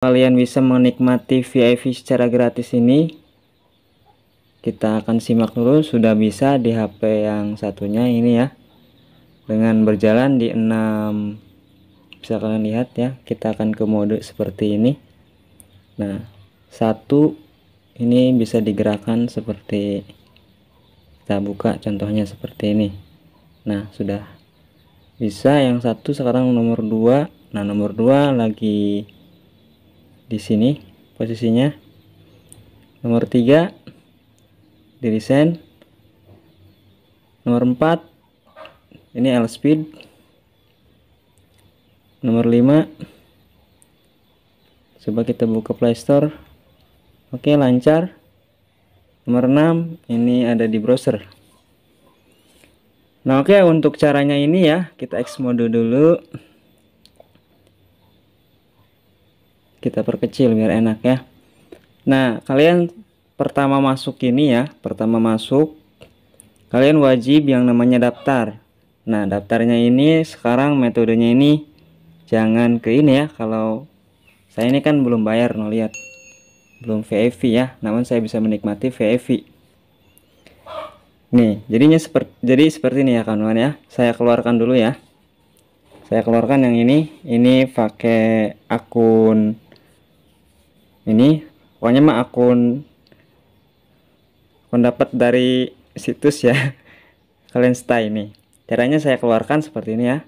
kalian bisa menikmati VIP secara gratis ini kita akan simak dulu sudah bisa di HP yang satunya ini ya dengan berjalan di 6 bisa kalian lihat ya kita akan ke mode seperti ini nah satu ini bisa digerakkan seperti kita buka contohnya seperti ini nah sudah bisa yang satu sekarang nomor dua nah nomor dua lagi di sini posisinya nomor 3 diresign nomor 4 ini L speed nomor 5 coba kita buka playstore oke lancar nomor 6 ini ada di browser nah oke untuk caranya ini ya kita X mode dulu kita perkecil biar enak ya nah kalian pertama masuk ini ya pertama masuk kalian wajib yang namanya daftar nah daftarnya ini sekarang metodenya ini jangan ke ini ya kalau saya ini kan belum bayar no lihat belum VIP e ya namun saya bisa menikmati VIP e nih jadinya seperti jadi seperti ini ya kawan-kawan ya saya keluarkan dulu ya saya keluarkan yang ini ini pakai akun ini pokoknya mah akun akun dapat dari situs ya stay ini caranya saya keluarkan seperti ini ya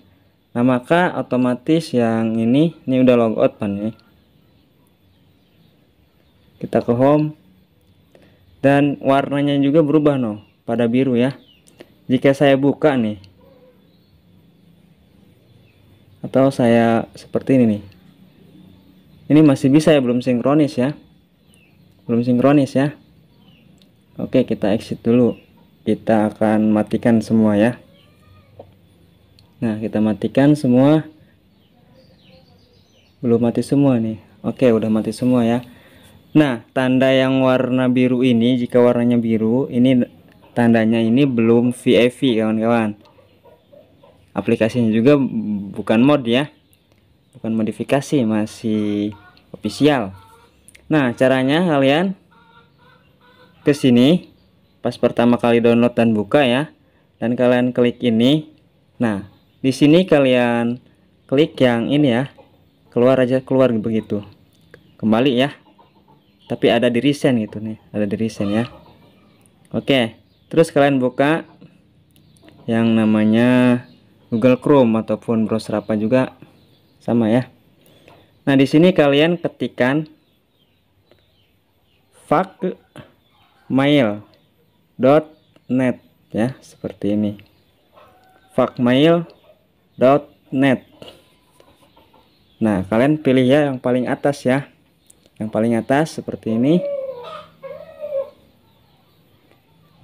nah maka otomatis yang ini ini udah logout pan ini kita ke home dan warnanya juga berubah no pada biru ya jika saya buka nih atau saya seperti ini nih ini masih bisa ya belum sinkronis ya belum sinkronis ya Oke kita exit dulu kita akan matikan semua ya Nah kita matikan semua belum mati semua nih Oke udah mati semua ya Nah tanda yang warna biru ini jika warnanya biru ini tandanya ini belum VAV kawan-kawan aplikasinya juga bukan mod ya bukan modifikasi masih official. Nah, caranya kalian ke sini pas pertama kali download dan buka ya. Dan kalian klik ini. Nah, di sini kalian klik yang ini ya. Keluar aja keluar begitu. Kembali ya. Tapi ada di recent gitu nih, ada di recent ya. Oke, terus kalian buka yang namanya Google Chrome ataupun browser apa juga sama ya. Nah, di sini kalian ketikkan fuckmail.net ya, seperti ini. fuckmail.net. Nah, kalian pilih ya yang paling atas ya. Yang paling atas seperti ini.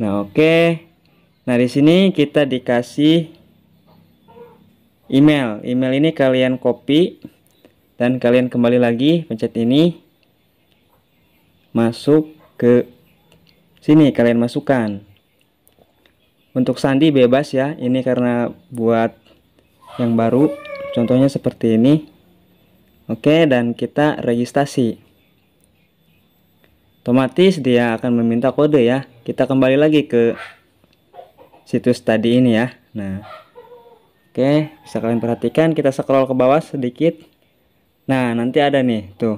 Nah, oke. Okay. Nah, di sini kita dikasih email. Email ini kalian copy dan kalian kembali lagi pencet ini masuk ke sini kalian masukkan untuk sandi bebas ya ini karena buat yang baru contohnya seperti ini oke dan kita registrasi otomatis dia akan meminta kode ya kita kembali lagi ke situs tadi ini ya nah oke bisa kalian perhatikan kita scroll ke bawah sedikit Nah, nanti ada nih, tuh.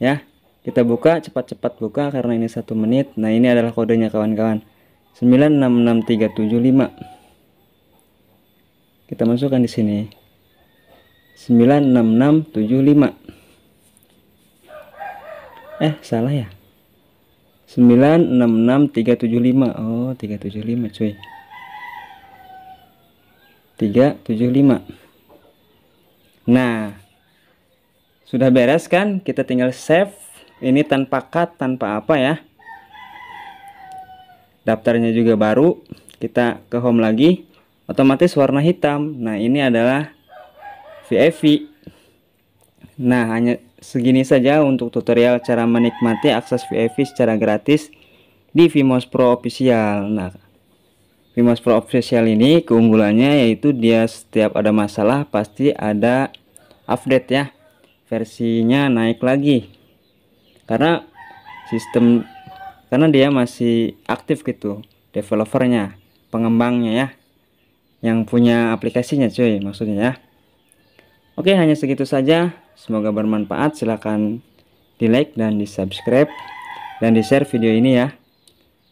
Ya, kita buka, cepat-cepat buka karena ini satu menit. Nah, ini adalah kodenya kawan-kawan. 966375. Kita masukkan di sini. 96675. Eh, salah ya. 966375. Oh, 375, cuy. 375. Nah, sudah beres kan? Kita tinggal save. Ini tanpa cut, tanpa apa ya. Daftarnya juga baru. Kita ke home lagi. Otomatis warna hitam. Nah, ini adalah VFV. Nah, hanya segini saja untuk tutorial cara menikmati akses VFV secara gratis di Vimos Pro Official. Nah, Vimos Pro Official ini keunggulannya yaitu dia setiap ada masalah pasti ada update ya versinya naik lagi karena sistem karena dia masih aktif gitu developernya pengembangnya ya yang punya aplikasinya cuy maksudnya ya oke hanya segitu saja semoga bermanfaat silahkan di like dan di subscribe dan di share video ini ya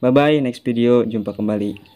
bye bye next video jumpa kembali